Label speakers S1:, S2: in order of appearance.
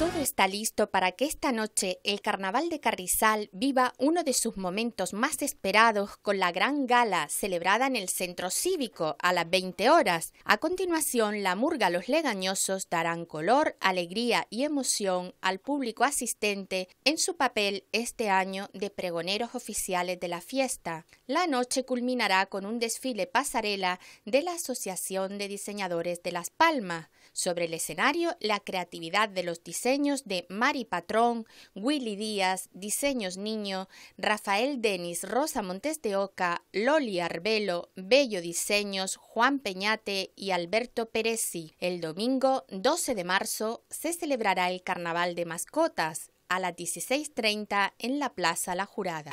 S1: Todo está listo para que esta noche el Carnaval de Carrizal viva uno de sus momentos más esperados con la gran gala celebrada en el Centro Cívico a las 20 horas. A continuación, la murga Los Legañosos darán color, alegría y emoción al público asistente en su papel este año de pregoneros oficiales de la fiesta. La noche culminará con un desfile pasarela de la Asociación de Diseñadores de Las Palmas. Sobre el escenario, la creatividad de los diseños diseños de Mari Patrón, Willy Díaz, Diseños Niño, Rafael Denis, Rosa Montes de Oca, Loli Arbelo, Bello Diseños, Juan Peñate y Alberto Peresi. El domingo 12 de marzo se celebrará el Carnaval de Mascotas a las 16.30 en la Plaza La Jurada.